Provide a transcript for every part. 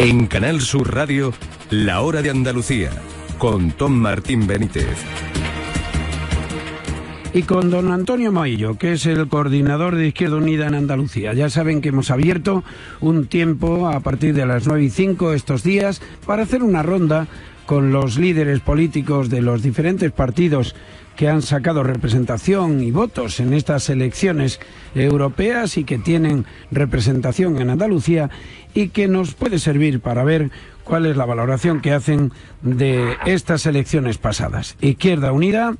En Canal Sur Radio, La Hora de Andalucía, con Tom Martín Benítez. Y con don Antonio Maillo, que es el coordinador de Izquierda Unida en Andalucía. Ya saben que hemos abierto un tiempo a partir de las 9 y 5 estos días para hacer una ronda con los líderes políticos de los diferentes partidos que han sacado representación y votos en estas elecciones europeas y que tienen representación en Andalucía y que nos puede servir para ver cuál es la valoración que hacen de estas elecciones pasadas. Izquierda Unida,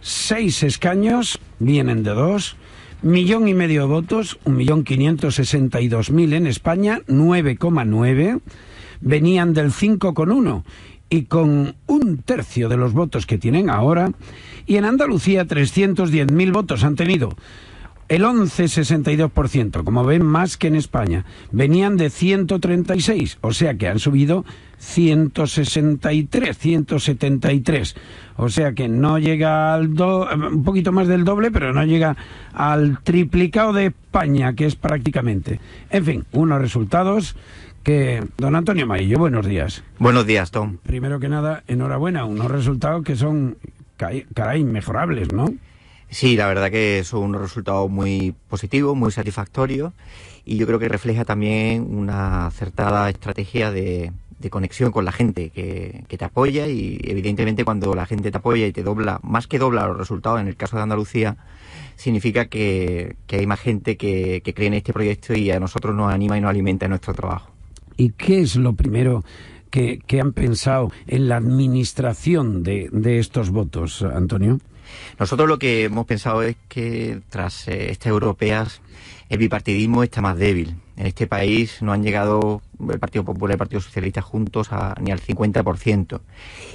seis escaños, vienen de dos, millón y medio de votos, un millón quinientos sesenta y dos mil en España, 9,9, venían del 5,1 y con un tercio de los votos que tienen ahora, y en Andalucía 310.000 votos han tenido el 11,62%, como ven, más que en España. Venían de 136, o sea que han subido 163, 173. O sea que no llega al do, un poquito más del doble, pero no llega al triplicado de España, que es prácticamente. En fin, unos resultados don Antonio Maillo, buenos días. Buenos días, Tom. Primero que nada, enhorabuena, unos resultados que son, caray, mejorables, ¿no? Sí, la verdad que son unos resultados muy positivos, muy satisfactorios y yo creo que refleja también una acertada estrategia de, conexión con la gente que, te apoya y evidentemente cuando la gente te apoya y te dobla, más que dobla los resultados en el caso de Andalucía, significa que, hay más gente que, que cree en este proyecto y a nosotros nos anima y nos alimenta en nuestro trabajo y qué es lo primero que, han pensado en la administración de, estos votos, Antonio? Nosotros lo que hemos pensado es que tras eh, estas europeas el bipartidismo está más débil. En este país no han llegado el Partido Popular y el Partido Socialista juntos a, ni al 50%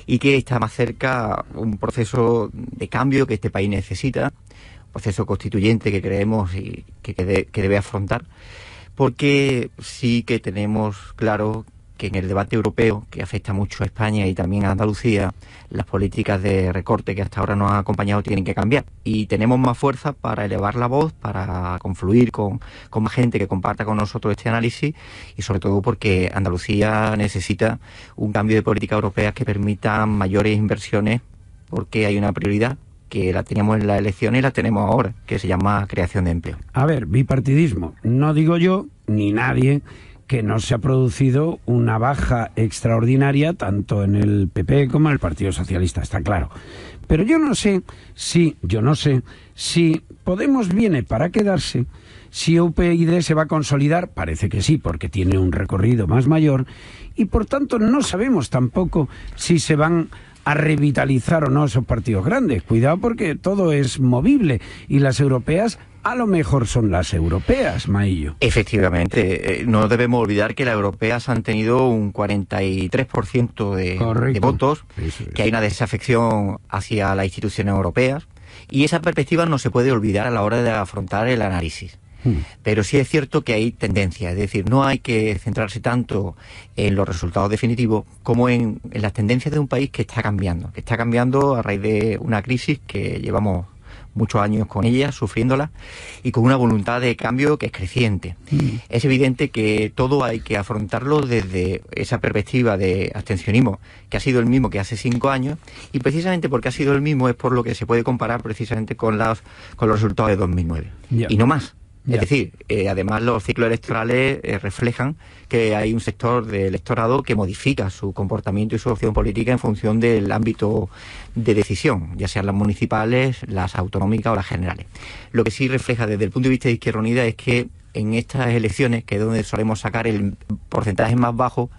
y que está más cerca un proceso de cambio que este país necesita, proceso constituyente que creemos y que debe afrontar porque sí que tenemos claro que en el debate europeo, que afecta mucho a España y también a Andalucía, las políticas de recorte que hasta ahora nos han acompañado tienen que cambiar. Y tenemos más fuerza para elevar la voz, para confluir con, con más gente que comparta con nosotros este análisis y sobre todo porque Andalucía necesita un cambio de política europea que permita mayores inversiones porque hay una prioridad que la teníamos en la elección y la tenemos ahora, que se llama creación de empleo. A ver, bipartidismo. No digo yo, ni nadie, que no se ha producido una baja extraordinaria tanto en el PP como en el Partido Socialista, está claro. Pero yo no sé si, yo no sé si Podemos viene para quedarse, si UPyD se va a consolidar, parece que sí, porque tiene un recorrido más mayor, y por tanto no sabemos tampoco si se van a revitalizar o no esos partidos grandes. Cuidado porque todo es movible y las europeas a lo mejor son las europeas, Maillo. Efectivamente, eh, no debemos olvidar que las europeas han tenido un 43% de, de, votos, que hay una desafección hacia las instituciones europeas y esa perspectiva no se puede olvidar a la hora de afrontar el análisis. Hmm. Pero sí es cierto que hay tendencia, es decir, no hay que centrarse tanto en los resultados definitivos como en, las tendencias de un país que está cambiando, que está cambiando a raíz de una crisis que llevamos muchos años con ella, sufriéndola, y con una voluntad de cambio que es creciente. Hmm. Es evidente que todo hay que afrontarlo desde esa perspectiva de abstencionismo, que ha sido el mismo que hace cinco años, y precisamente porque ha sido el mismo es por lo que se puede comparar precisamente con, las, con los resultados de 2009, y no más. Es decir, eh, además los ciclos electorales eh, reflejan que hay un sector de electorado que modifica su comportamiento y su opción política en función del ámbito de decisión, ya sean las municipales, las autonómicas o las generales. Lo que sí refleja desde el punto de vista de Izquierda Unida es que en estas elecciones, que es donde solemos sacar el porcentaje más bajo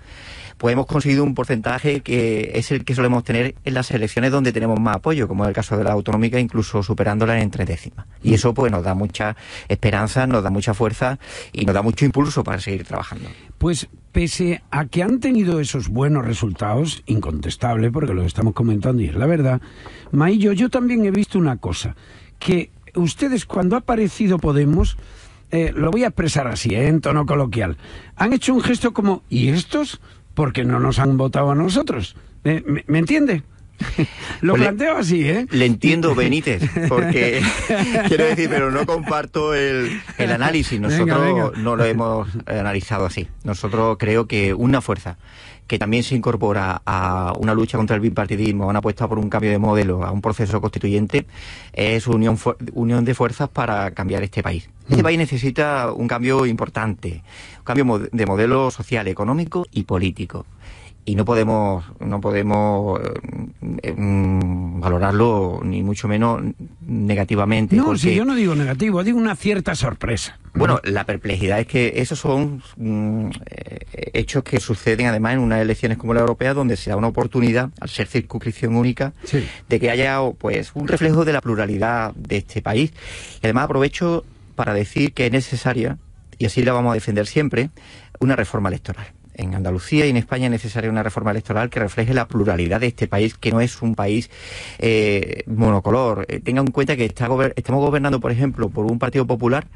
pues hemos conseguido un porcentaje que es el que solemos tener en las elecciones donde tenemos más apoyo, como en el caso de la autonómica, incluso superándola en tres décimas. Y eso pues nos da mucha esperanza, nos da mucha fuerza y nos da mucho impulso para seguir trabajando. Pues pese a que han tenido esos buenos resultados, incontestable porque lo estamos comentando y es la verdad, Maillo, yo también he visto una cosa, que ustedes cuando ha aparecido Podemos, eh, lo voy a expresar así, eh, en tono coloquial, han hecho un gesto como, ¿y estos? porque no nos han votado a nosotros. ¿Me, me, entiende? Lo planteo así, ¿eh? Le entiendo, Benítez, porque quiero decir, pero no comparto el, análisis. Nosotros no lo hemos analizado así. Nosotros creo que una fuerza que también se incorpora a una lucha contra el bipartidismo, a una apuesta por un cambio de modelo, a un proceso constituyente, es unión, unión de fuerzas para cambiar este país. Este mm. país necesita un cambio importante, un cambio de modelo social, económico y político y no podemos no podemos eh, mm, valorarlo ni mucho menos negativamente. No, si yo no digo negativo, digo una cierta sorpresa. Bueno, la perplejidad es que esos son mm, eh, hechos que suceden además en unas elecciones como la europea, donde se da una oportunidad, al ser circunscripción única, de que haya pues un reflejo de la pluralidad de este país. Y además aprovecho para decir que es necesaria, y así la vamos a defender siempre, una reforma electoral en Andalucía y en España es necesaria una reforma electoral que refleje la pluralidad de este país, que no es un país eh, monocolor. Eh, tengan en cuenta que está estamos gobernando, por ejemplo, por un Partido Popular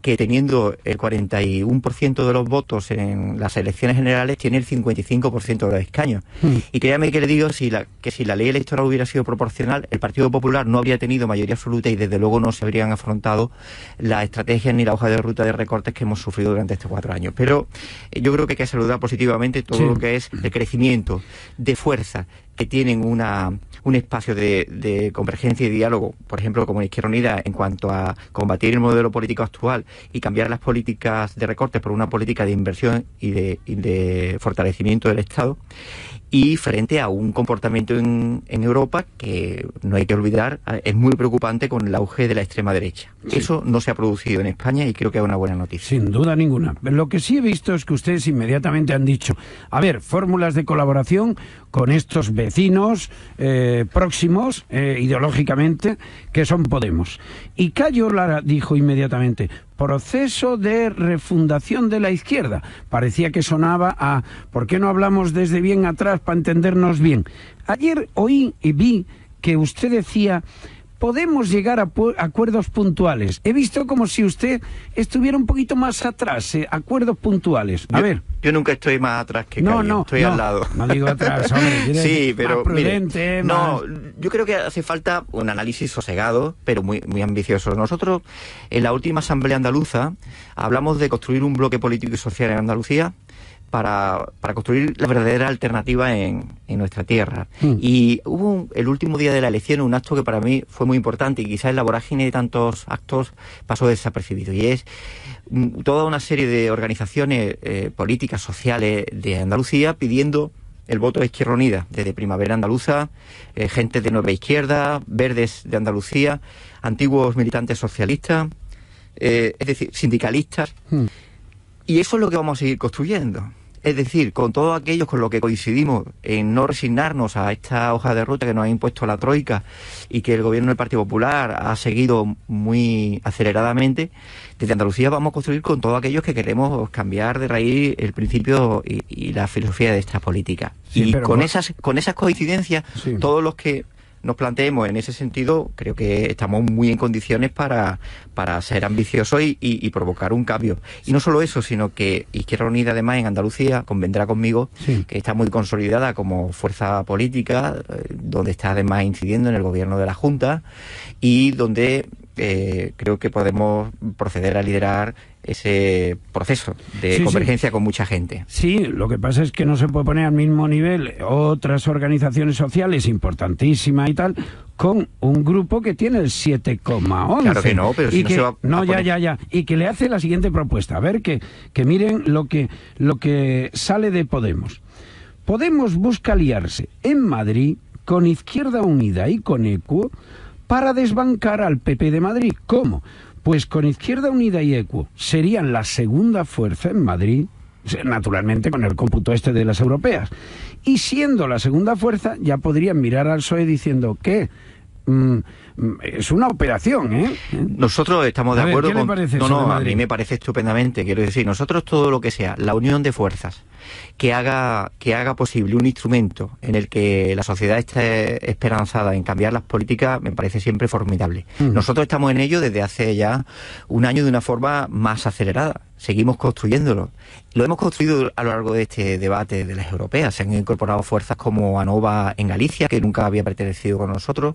que teniendo el 41% de los votos en las elecciones generales tiene el 55% de los escaños. Mm. Y créanme que le digo si la, que si la ley electoral hubiera sido proporcional, el Partido Popular no habría tenido mayoría absoluta y desde luego no se habrían afrontado las estrategias ni la hoja de ruta de recortes que hemos sufrido durante estos cuatro años. Pero eh, yo creo que hay que saludar, por positivamente todo lo que es de crecimiento, de fuerza, que tienen una, un espacio de, convergencia y diálogo, por ejemplo, como en Izquierda Unida, en cuanto a combatir el modelo político actual y cambiar las políticas de recortes por una política de inversión y de, fortalecimiento del Estado, y frente a un comportamiento en, Europa que no hay que olvidar, es muy preocupante con el auge de la extrema derecha. Eso no se ha producido en España y creo que es una buena noticia. Sin duda ninguna. Lo que sí he visto es que ustedes inmediatamente han dicho, a ver, fórmulas de colaboración con estos vecinos eh, próximos, eh, ideológicamente, que son Podemos. Y Cayo Lara dijo inmediatamente, proceso de refundación de la izquierda. Parecía que sonaba a, ¿por qué no hablamos desde bien atrás para entendernos bien? Ayer oí y vi que usted decía podemos llegar a acuerdos puntuales. He visto como si usted estuviera un poquito más atrás, eh, acuerdos puntuales. A ver. Yo nunca estoy más atrás que no, no, estoy al lado. No digo atrás, sí, pero no, yo creo que hace falta un análisis sosegado, pero muy muy ambicioso. Nosotros en la última asamblea andaluza hablamos de construir un bloque político y social en Andalucía para, para construir la verdadera alternativa en, en nuestra tierra. Mm. Y hubo el último día de la elección un acto que para mí fue muy importante y quizás la vorágine de tantos actos pasó desapercibido. Y es mm, toda una serie de organizaciones eh, políticas, sociales de Andalucía pidiendo el voto de Izquierda Unida, desde Primavera Andaluza, eh, gente de Nueva Izquierda, Verdes de Andalucía, antiguos militantes socialistas, eh, es decir, sindicalistas. Mm. Y eso es lo que vamos a seguir construyendo. Es decir, con todos aquellos con los que coincidimos en no resignarnos a esta hoja de ruta que nos ha impuesto la Troika y que el gobierno del Partido Popular ha seguido muy aceleradamente, desde Andalucía vamos a construir con todos aquellos que queremos cambiar de raíz el principio y, la filosofía de esta política. y con, esas, con esas coincidencias, todos los que nos planteemos en ese sentido, creo que estamos muy en condiciones para, para ser ambiciosos y, provocar un cambio. Y no solo eso, sino que Izquierda Unida, además, en Andalucía, convendrá conmigo, que está muy consolidada como fuerza política, eh, donde está además incidiendo en el gobierno de la Junta y donde eh, creo que podemos proceder a liderar ese proceso de convergencia con mucha gente. Sí, lo que pasa es que no se puede poner al mismo nivel otras organizaciones sociales importantísimas y tal con un grupo que tiene el 7,11. Claro que no, pero si no se va No, ya, ya, ya. Y que le hace la siguiente propuesta. A ver, que, que miren lo que, lo que sale de Podemos. Podemos busca aliarse en Madrid con Izquierda Unida y con ECU... para desbancar al PP de Madrid. ¿Cómo? Pues con Izquierda Unida y ECU serían la segunda fuerza en Madrid, naturalmente con el cómputo este de las europeas. Y siendo la segunda fuerza, ya podrían mirar al PSOE diciendo que mm, mm, es una operación, ¿eh? Nosotros estamos de acuerdo con. no, no, a mí me parece estupendamente. Quiero decir, nosotros todo lo que sea la unión de fuerzas que haga, que haga posible un instrumento en el que la sociedad esté esperanzada en cambiar las políticas, me parece siempre formidable. Nosotros estamos en ello desde hace ya un año de una forma más acelerada. Seguimos construyéndolo. Lo hemos construido a lo largo de este debate de las europeas. Se han incorporado fuerzas como ANOVA en Galicia, que nunca había pertenecido con nosotros,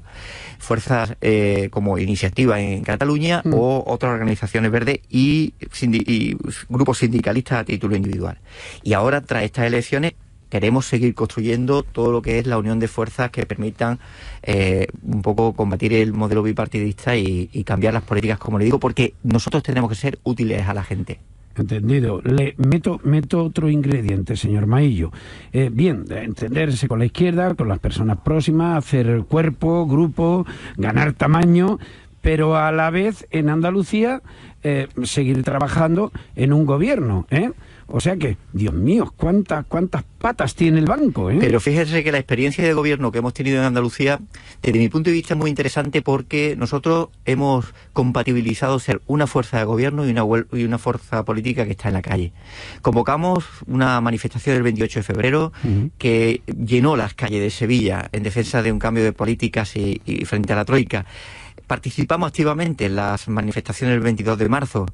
fuerzas eh, como Iniciativa en Cataluña o otras organizaciones verdes y, y grupos sindicalistas a título individual. Y ahora tras estas elecciones, queremos seguir construyendo todo lo que es la unión de fuerzas que permitan eh, un poco combatir el modelo bipartidista y, cambiar las políticas, como le digo, porque nosotros tenemos que ser útiles a la gente. Entendido. Le meto, meto otro ingrediente, señor Maillo. Eh, bien, entenderse con la izquierda, con las personas próximas, hacer cuerpo, grupo, ganar tamaño, pero a la vez en Andalucía eh, seguir trabajando en un gobierno. ¿eh? O sea que, Dios mío, cuántas, cuántas patas tiene el banco. ¿eh? Pero fíjese que la experiencia de gobierno que hemos tenido en Andalucía, desde mi punto de vista, es muy interesante porque nosotros hemos compatibilizado ser una fuerza de gobierno y una, y una fuerza política que está en la calle. Convocamos una manifestación del 28 de febrero que llenó las calles de Sevilla en defensa de un cambio de políticas y frente a la Troika participamos activamente en las manifestaciones del 22 de marzo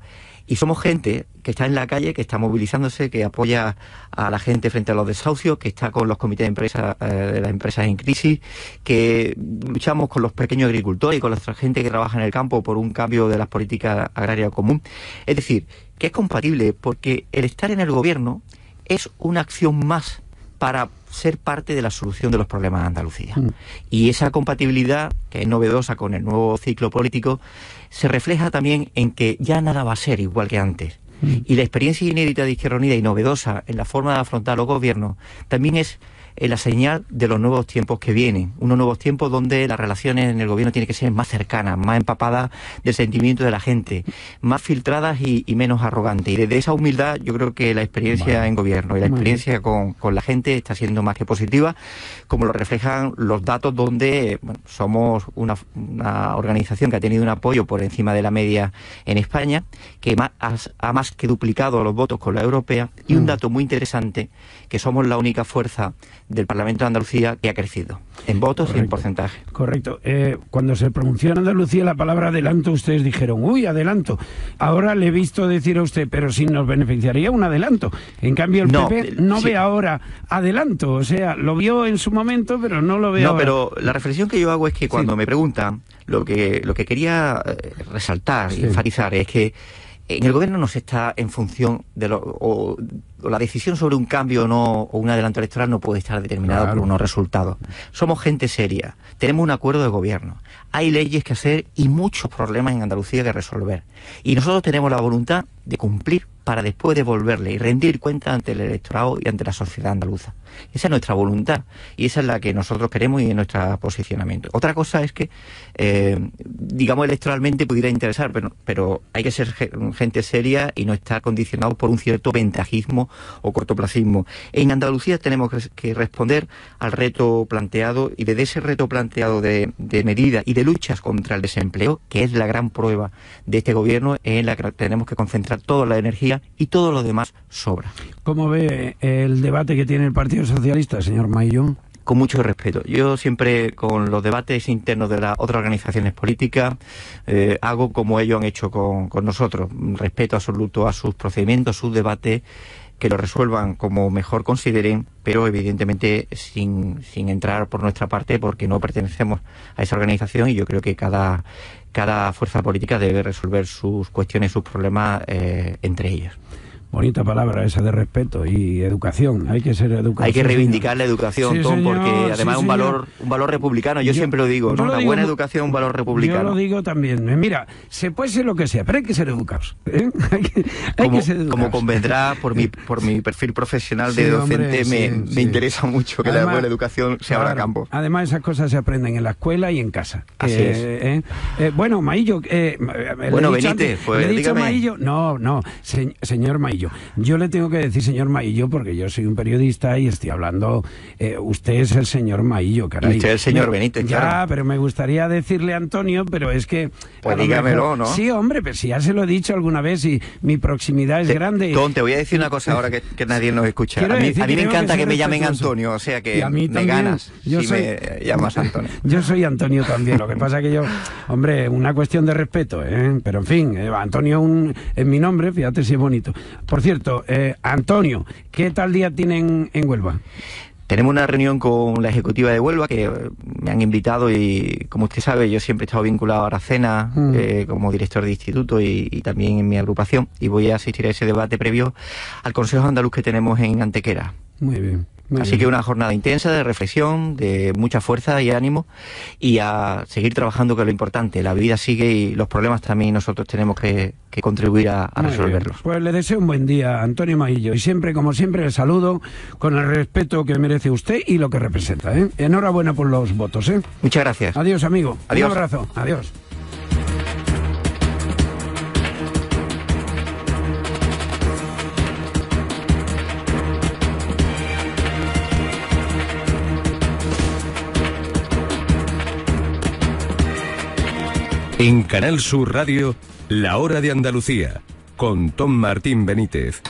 y somos gente que está en la calle, que está movilizándose, que apoya a la gente frente a los desahucios, que está con los comités de, empresa, eh, de las empresas en crisis, que luchamos con los pequeños agricultores y con la gente que trabaja en el campo por un cambio de las políticas agrarias común. Es decir, que es compatible porque el estar en el gobierno es una acción más para ser parte de la solución de los problemas de Andalucía. Mm. Y esa compatibilidad, que es novedosa con el nuevo ciclo político, se refleja también en que ya nada va a ser igual que antes. Mm. Y la experiencia inédita de Izquierda Unida y novedosa en la forma de afrontar los gobiernos también es la señal de los nuevos tiempos que vienen, unos nuevos tiempos donde las relaciones en el gobierno tienen que ser más cercanas, más empapadas del sentimiento de la gente, más filtradas y, menos arrogantes. Y desde esa humildad yo creo que la experiencia en gobierno y la experiencia con, la gente está siendo más que positiva, como lo reflejan los datos donde somos una, una, organización que ha tenido un apoyo por encima de la media en España, que más, ha más que duplicado los votos con la europea y un mm. dato muy interesante, que somos la única fuerza del Parlamento de Andalucía que ha crecido en votos y en porcentaje. Correcto. Eh, cuando se pronunció en Andalucía la palabra adelanto, ustedes dijeron, uy, adelanto. Ahora le he visto decir a usted, pero si nos beneficiaría un adelanto. En cambio, el PP no eh, ve ahora adelanto. O sea, lo vio en su momento, pero no lo ve ahora. No, pero la reflexión que yo hago es que cuando me preguntan, lo que, lo que quería eh, resaltar, y enfatizar, es que en el gobierno no se está en función de lo, la decisión sobre un cambio o no, o un adelanto electoral no puede estar determinada por unos resultados. Somos gente seria, tenemos un acuerdo de gobierno, hay leyes que hacer y muchos problemas en Andalucía que resolver. Y nosotros tenemos la voluntad de cumplir para después devolverle y rendir cuenta ante el electorado y ante la sociedad andaluza. Esa es nuestra voluntad y esa es la que nosotros queremos y es nuestro posicionamiento. Otra cosa es que, eh, digamos, electoralmente pudiera interesar, pero, pero hay que ser gente seria y no estar condicionado por un cierto ventajismo o cortoplacismo. En Andalucía tenemos que responder al reto planteado y desde ese reto planteado de, de medidas y de luchas contra el desempleo, que es la gran prueba de este gobierno, en la que tenemos que concentrar toda la energía y todo lo demás sobra. ¿Cómo ve eh, el debate que tiene el Partido Socialista, señor Mayón? con mucho respeto. Yo siempre con los debates internos de las otras organizaciones políticas eh, hago como ellos han hecho con, nosotros. Respeto absoluto a sus procedimientos, a sus debates que lo resuelvan como mejor consideren, pero evidentemente sin, sin entrar por nuestra parte porque no pertenecemos a esa organización y yo creo que cada cada fuerza política debe resolver sus cuestiones, sus problemas eh, entre ellos. Bonita palabra esa de respeto y educación. Hay que ser educados. Hay que reivindicar la educación, porque además es un valor, un valor republicano. Yo, siempre lo digo, ¿no? una buena educación, un valor republicano. Yo lo digo también. Eh, mira, se puede ser lo que sea, pero hay que ser educados. ¿eh? Hay, que, como, ser Como convendrá, por mi, por mi perfil profesional de docente, me, interesa mucho que la buena educación se abra a campo. Además, esas cosas se aprenden en la escuela y en casa. Así es. Eh, bueno, Maillo. bueno, Benítez, pues, dígame. No, no, señor Maillo. Yo le tengo que decir señor Maillo porque yo soy un periodista y estoy hablando, eh, usted es el señor Maillo, caray. usted es el señor Benítez, Ya, pero me gustaría decirle Antonio, pero es que... Pues dígamelo, ¿no? Sí, hombre, pero si ya se lo he dicho alguna vez y mi proximidad es grande. Don, te voy a decir una cosa ahora que, nadie nos escucha. a mí, me encanta que, me llamen Antonio, o sea que a mí me ganas yo me llamas Antonio. Yo soy Antonio también, lo que pasa que yo... Hombre, una cuestión de respeto, ¿eh? pero en fin, eh, Antonio un, en mi nombre, fíjate si es bonito. Por cierto, eh, Antonio, ¿qué tal día tienen en Huelva? Tenemos una reunión con la ejecutiva de Huelva que eh, me han invitado y, como usted sabe, yo siempre he estado vinculado a Aracena mm. eh, como director de instituto y, también en mi agrupación y voy a asistir a ese debate previo al Consejo Andaluz que tenemos en Antequera. Muy bien. Así que una jornada intensa de reflexión, de mucha fuerza y ánimo y a seguir trabajando que es lo importante. La vida sigue y los problemas también nosotros tenemos que, contribuir a, resolverlos. Pues le deseo un buen día, Antonio Maillo. Y siempre, como siempre, le saludo con el respeto que merece usted y lo que representa. ¿eh? Enhorabuena por los votos. ¿eh? Muchas gracias. Adiós, amigo. Adiós. Un abrazo. Adiós. En Canal Sur Radio, La Hora de Andalucía, con Tom Martín Benítez.